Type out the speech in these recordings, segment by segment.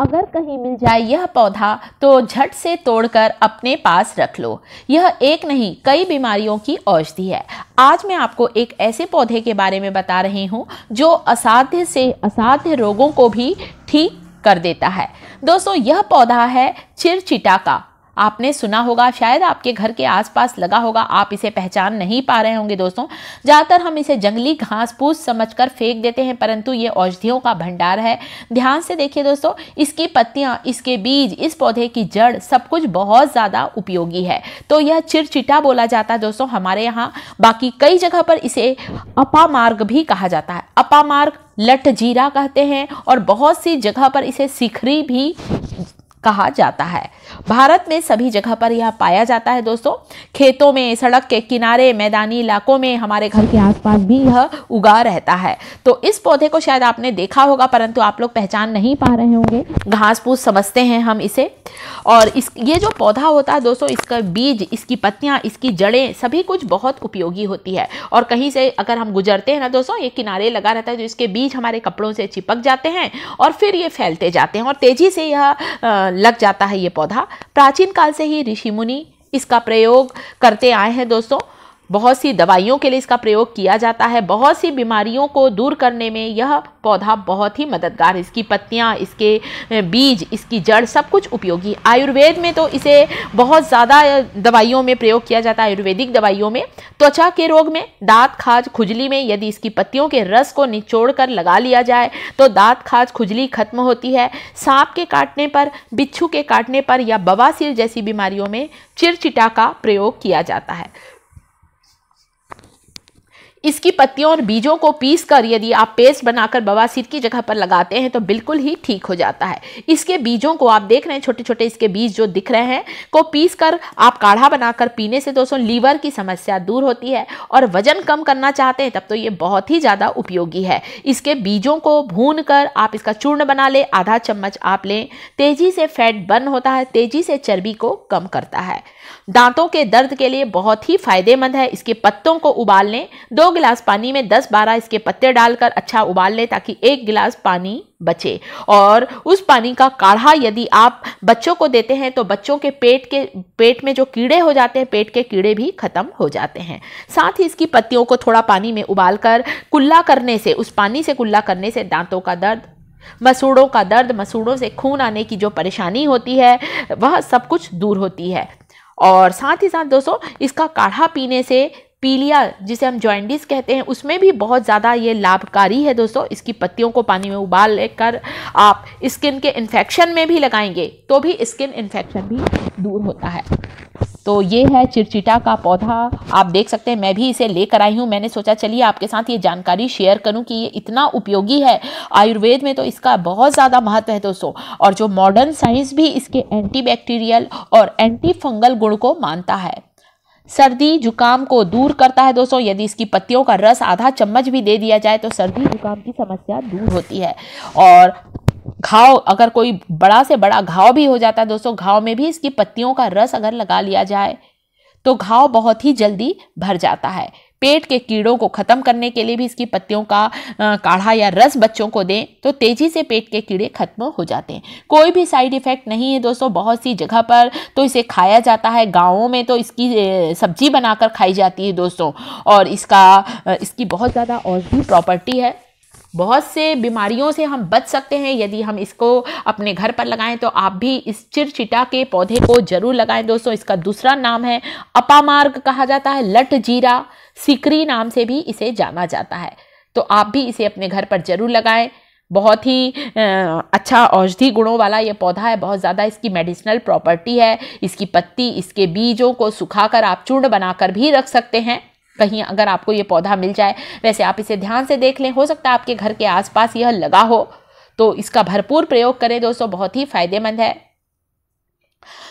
अगर कहीं मिल जाए यह पौधा तो झट से तोड़कर अपने पास रख लो यह एक नहीं कई बीमारियों की औषधि है आज मैं आपको एक ऐसे पौधे के बारे में बता रही हूँ जो असाध्य से असाध्य रोगों को भी ठीक कर देता है दोस्तों यह पौधा है चिरचिटा का आपने सुना होगा शायद आपके घर के आसपास लगा होगा आप इसे पहचान नहीं पा रहे होंगे दोस्तों ज़्यादातर हम इसे जंगली घास फूस समझकर फेंक देते हैं परंतु ये औषधियों का भंडार है ध्यान से देखिए दोस्तों इसकी पत्तियाँ इसके बीज इस पौधे की जड़ सब कुछ बहुत ज़्यादा उपयोगी है तो यह चिरचिटा बोला जाता है दोस्तों हमारे यहाँ बाकी कई जगह पर इसे अपामार्ग भी कहा जाता है अपामार्ग लट जीरा कहते हैं और बहुत सी जगह पर इसे सिखरी भी कहा जाता है भारत में सभी जगह पर यह पाया जाता है दोस्तों खेतों में सड़क के किनारे मैदानी इलाकों में हमारे घर के आसपास भी यह उगा रहता है तो इस पौधे को शायद आपने देखा होगा परंतु आप लोग पहचान नहीं पा रहे होंगे घास फूस समझते हैं हम इसे और इस ये जो पौधा होता है दोस्तों इसका बीज इसकी पत्तियाँ इसकी जड़ें सभी कुछ बहुत उपयोगी होती है और कहीं से अगर हम गुजरते हैं ना दोस्तों ये किनारे लगा रहता है जो तो इसके बीज हमारे कपड़ों से चिपक जाते हैं और फिर ये फैलते जाते हैं और तेज़ी से यह लग जाता है ये पौधा प्राचीन काल से ही ऋषि मुनि इसका प्रयोग करते आए हैं दोस्तों बहुत सी दवाइयों के लिए इसका प्रयोग किया जाता है बहुत सी बीमारियों को दूर करने में यह पौधा बहुत ही मददगार है इसकी पत्तियाँ इसके बीज इसकी जड़ सब कुछ उपयोगी आयुर्वेद में तो इसे बहुत ज़्यादा दवाइयों में प्रयोग किया जाता है आयुर्वेदिक दवाइयों में त्वचा के रोग में दांत खाज खुजली में यदि इसकी पत्तियों के रस को निचोड़ कर लगा लिया जाए तो दांत खाज खुजली खत्म होती है सांप के काटने पर बिच्छू के काटने पर या बवासीर जैसी बीमारियों में चिरचिटा का प्रयोग किया जाता है इसकी पत्तियों और बीजों को पीस कर यदि आप पेस्ट बनाकर बवासीर की जगह पर लगाते हैं तो बिल्कुल ही ठीक हो जाता है इसके बीजों को आप देख रहे हैं छोटे छोटे इसके बीज जो दिख रहे हैं को पीस कर आप काढ़ा बनाकर पीने से दोस्तों लीवर की समस्या दूर होती है और वजन कम करना चाहते हैं तब तो ये बहुत ही ज़्यादा उपयोगी है इसके बीजों को भून कर आप इसका चूर्ण बना लें आधा चम्मच आप लें तेज़ी से फैट बर्न होता है तेज़ी से चर्बी को कम करता है दांतों के दर्द के लिए बहुत ही फायदेमंद है इसके पत्तों को उबाल लें दो गिलास पानी में 10-12 इसके पत्ते डालकर अच्छा उबाल लें ताकि एक गिलास पानी बचे और उस पानी का काढ़ा यदि आप बच्चों को देते हैं तो बच्चों के पेट के पेट में जो कीड़े हो जाते हैं पेट के कीड़े भी खत्म हो जाते हैं साथ ही इसकी पत्तियों को थोड़ा पानी में उबाल कर कुल्ला करने से उस पानी से कुल्ला करने से दांतों का दर्द मसूड़ों का दर्द मसूड़ों से खून आने की जो परेशानी होती है वह सब कुछ दूर होती है और साथ ही साथ दोस्तों इसका काढ़ा पीने से पीलिया जिसे हम जॉइंडिस कहते हैं उसमें भी बहुत ज़्यादा ये लाभकारी है दोस्तों इसकी पत्तियों को पानी में उबाल लेकर आप स्किन के इन्फेक्शन में भी लगाएंगे तो भी स्किन इन्फेक्शन भी दूर होता है तो ये है चिड़चिटा का पौधा आप देख सकते हैं मैं भी इसे लेकर आई हूँ मैंने सोचा चलिए आपके साथ ये जानकारी शेयर करूँ कि ये इतना उपयोगी है आयुर्वेद में तो इसका बहुत ज़्यादा महत्व है दोस्तों और जो मॉडर्न साइंस भी इसके एंटीबैक्टीरियल और एंटी फंगल गुण को मानता है सर्दी जुकाम को दूर करता है दोस्तों यदि इसकी पत्तियों का रस आधा चम्मच भी दे दिया जाए तो सर्दी जुकाम की समस्या दूर होती है और घाव अगर कोई बड़ा से बड़ा घाव भी हो जाता है दोस्तों घाव में भी इसकी पत्तियों का रस अगर लगा लिया जाए तो घाव बहुत ही जल्दी भर जाता है पेट के कीड़ों को ख़त्म करने के लिए भी इसकी पत्तियों का काढ़ा या रस बच्चों को दें तो तेज़ी से पेट के कीड़े खत्म हो जाते हैं कोई भी साइड इफ़ेक्ट नहीं है दोस्तों बहुत सी जगह पर तो इसे खाया जाता है गाँवों में तो इसकी सब्जी बनाकर खाई जाती है दोस्तों और इसका इसकी बहुत ज़्यादा और भी प्रॉपर्टी है बहुत से बीमारियों से हम बच सकते हैं यदि हम इसको अपने घर पर लगाएं तो आप भी इस चिरचिटा के पौधे को जरूर लगाएं दोस्तों इसका दूसरा नाम है अपामार्ग कहा जाता है लट जीरा सिकरी नाम से भी इसे जाना जाता है तो आप भी इसे अपने घर पर जरूर लगाएं बहुत ही अच्छा औषधि गुणों वाला ये पौधा है बहुत ज़्यादा इसकी मेडिसिनल प्रॉपर्टी है इसकी पत्ती इसके बीजों को सुखाकर आप चूर्ण बनाकर भी रख सकते हैं कहीं अगर आपको ये पौधा मिल जाए वैसे आप इसे ध्यान से देख लें हो सकता है आपके घर के आसपास यह लगा हो तो इसका भरपूर प्रयोग करें दोस्तों बहुत ही फायदेमंद है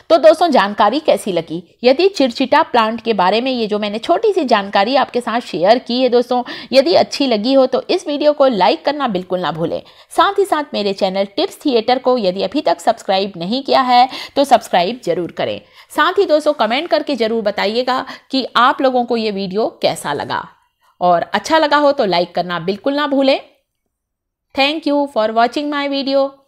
तो दोस्तों जानकारी कैसी लगी यदि चिड़चिटा प्लांट के बारे में ये जो मैंने छोटी सी जानकारी आपके साथ शेयर की है दोस्तों यदि अच्छी लगी हो तो इस वीडियो को लाइक करना बिल्कुल ना भूलें साथ ही साथ मेरे चैनल टिप्स थिएटर को यदि अभी तक सब्सक्राइब नहीं किया है तो सब्सक्राइब जरूर करें साथ ही दोस्तों कमेंट करके ज़रूर बताइएगा कि आप लोगों को ये वीडियो कैसा लगा और अच्छा लगा हो तो लाइक करना बिल्कुल ना भूलें thank you for watching my video